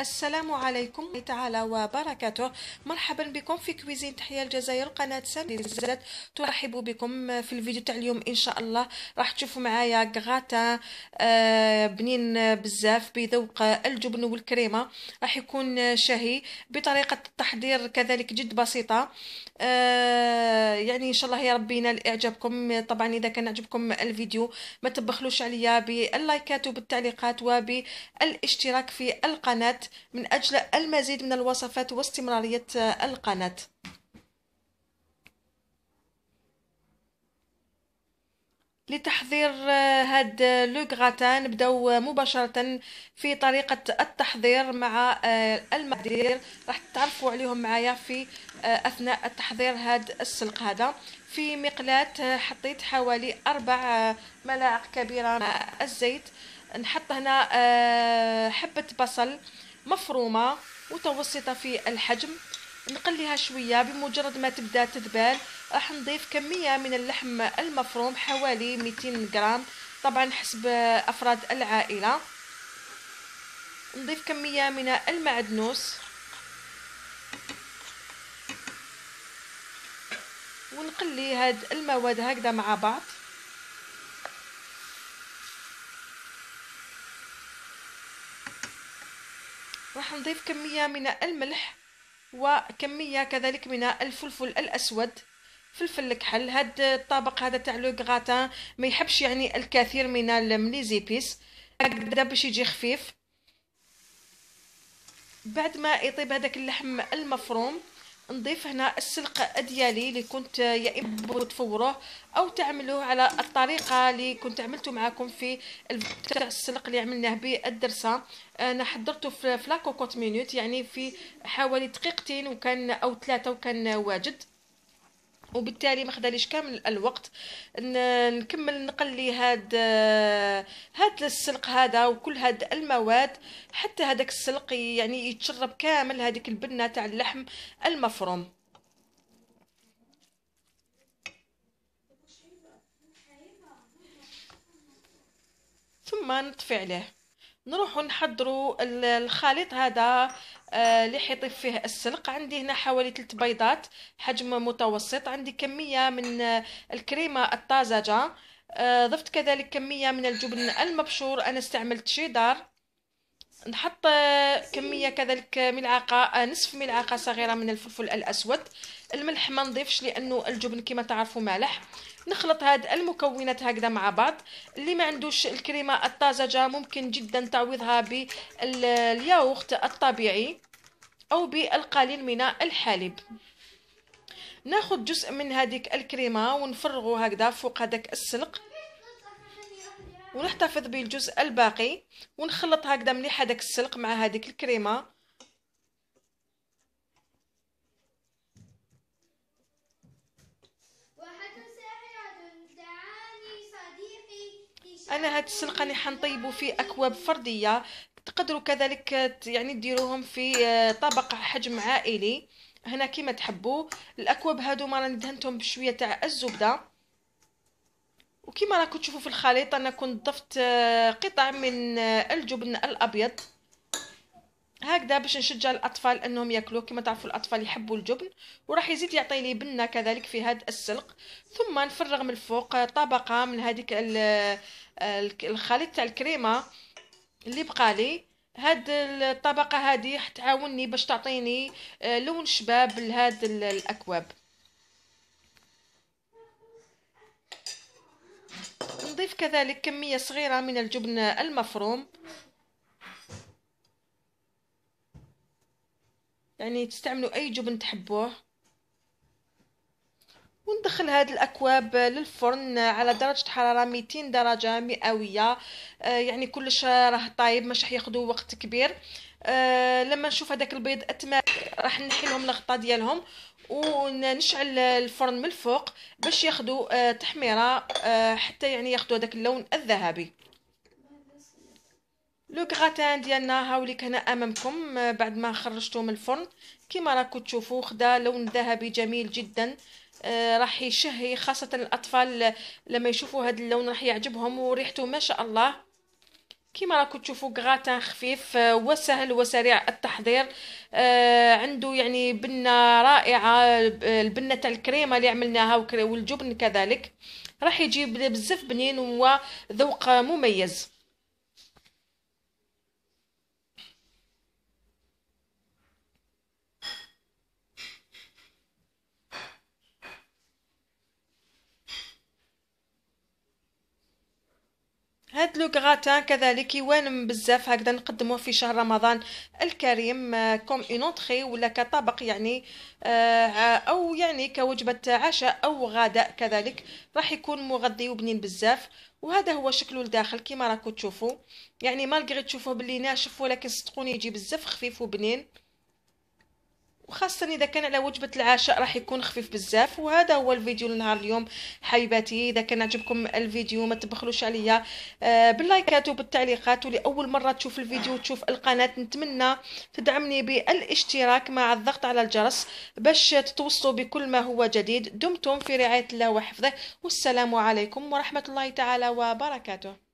السلام عليكم تعالى وبركاته مرحبا بكم في كويزين تحية الجزائر قناة سامي زاد ترحب بكم في الفيديو تاع اليوم إن شاء الله راح تشوفوا معايا غاتا آه، بنين بزاف بذوق الجبن والكريمة راح يكون شهي بطريقة التحضير كذلك جد بسيطة آه، يعني إن شاء الله ينال لإعجابكم طبعا إذا كان عجبكم الفيديو ما تبخلوش عليا باللايكات وبالتعليقات وبالاشتراك في القناة من أجل المزيد من الوصفات واستمرارية آه، القناة لتحضير آه، هاد آه، لو غراتان نبداو مباشره في طريقه التحضير مع المقادير راح تعرفوا عليهم معايا في اثناء التحضير هاد السلق هذا في مقلاة حطيت حوالي اربع ملاعق كبيره مع الزيت نحط هنا حبه بصل مفرومة متوسطة في الحجم نقليها شوية بمجرد ما تبدأ تذبال راح نضيف كمية من اللحم المفروم حوالي 200 غرام طبعا حسب أفراد العائلة نضيف كمية من المعدنوس ونقلي هاد المواد هكذا مع بعض راح نضيف كمية من الملح وكمية كذلك من الفلفل الأسود فلفل الكحل هاد الطبق هذا تاع لو غراتان ما يحبش يعني الكثير من لي زيبيس هكذا باش يجي خفيف بعد ما يطيب هذاك اللحم المفروم نضيف هنا السلق ديالي اللي كنت يا اما تفوروه او تعملوه على الطريقه اللي كنت عملته معكم في تاع السلق اللي عملناه بالدرسه آه، انا حضرته في فلاكو مينوت يعني في حوالي دقيقتين وكان او ثلاثه وكان واجد وبالتالي ما خداليش كامل الوقت نكمل نقلي هاد هاد السلق هذا وكل هاد المواد حتى هذاك السلق يعني يتشرب كامل هذيك البنه تاع اللحم المفروم ثم نطفي عليه نروح نحضروا الخليط هذا آه، اللي حيطيب فيه السلق عندي هنا حوالي 3 بيضات حجم متوسط عندي كميه من آه، الكريمه الطازجه آه، ضفت كذلك كميه من الجبن المبشور انا استعملت شيدار نحط كمية كذلك ملعقة نصف ملعقة صغيرة من الفلفل الأسود الملح ما نضيفش لأنه الجبن كما تعرفوا مالح نخلط هاد المكونات هكذا مع بعض اللي ما عندوش الكريمة الطازجة ممكن جدا تعويضها بالياوغت الطبيعي أو بالقليل من الحليب ناخذ جزء من هذيك الكريمة ونفرغه هكذا فوق هذاك السلق ونحتفظ بالجزء الباقي ونخلط هكذا مليح هذاك السلق مع هذيك الكريمه انا هاد السلق راني حنطيبو في اكواب فرديه تقدروا كذلك يعني ديروهم في آه، طبق حجم عائلي هنا كيما تحبوا الاكواب هادو ما راني دهنتهم بشويه تاع الزبده وكما راكم تشوفوا في الخليط انا كنت ضفت آه، قطع من آه، الجبن الابيض هكذا باش نشجع الاطفال انهم ياكلوه كما تعرفوا الاطفال يحبوا الجبن وراح يزيد يعطي لي بنه كذلك في هذا السلق ثم نفرغ من الفوق آه، طبقه من هذيك الخليط تاع الكريمه اللي بقالي هاد الطبقه هذه حتعاوني باش تعطيني لون شباب لهاد الاكواب نضيف كذلك كمية صغيرة من الجبن المفروم يعني تستعملوا أي جبن تحبوه وندخل هاد الأكواب للفرن على درجة حرارة 200 درجة مئوية آه يعني كلش راه طايب مش راح ياخذوا وقت كبير آه، لما نشوف هذاك البيض اتمام راح نحيلهم الغطاء ديالهم ونشعل الفرن من الفوق باش ياخذوا آه، تحميره آه، حتى يعني ياخذوا هذاك اللون الذهبي لو غراتان ديالنا هاوليك هنا امامكم آه، بعد ما خرجته من الفرن كما راكم تشوفوا خدا لون ذهبي جميل جدا راح يشهي خاصه الاطفال لما يشوفوا هذا اللون راح يعجبهم وريحته ما شاء الله كما راكم تشوفوا غراتان خفيف آه، وسهل وسريع التحضير آه عنده يعني بنه رائعه آه، البنه تاع الكريمه اللي عملناها والجبن كذلك راح يجيب بزاف بنين وذوق مميز هاد لو غراتان كذلك يوانم بزاف هكذا نقدموه في شهر رمضان الكريم آه، كوم اون اونطري ولا كطبق يعني آه، او يعني كوجبه عشاء او غداء كذلك راح يكون مغذي وبنين بزاف وهذا هو شكله لداخل كما راكم تشوفوا يعني مالغري تشوفوه بلي ناشف ولكن صدقوني يجي بزاف خفيف وبنين وخاصة إذا كان على وجبة العشاء راح يكون خفيف بزاف وهذا هو الفيديو لنهار اليوم حبيباتي إذا كان عجبكم الفيديو ما تبخلوش عليا آه، باللايكات وبالتعليقات ولأول مرة تشوف الفيديو وتشوف القناة نتمنى تدعمني بالاشتراك مع الضغط على الجرس باش تتوصلوا بكل ما هو جديد دمتم في رعاية الله وحفظه والسلام عليكم ورحمة الله تعالى وبركاته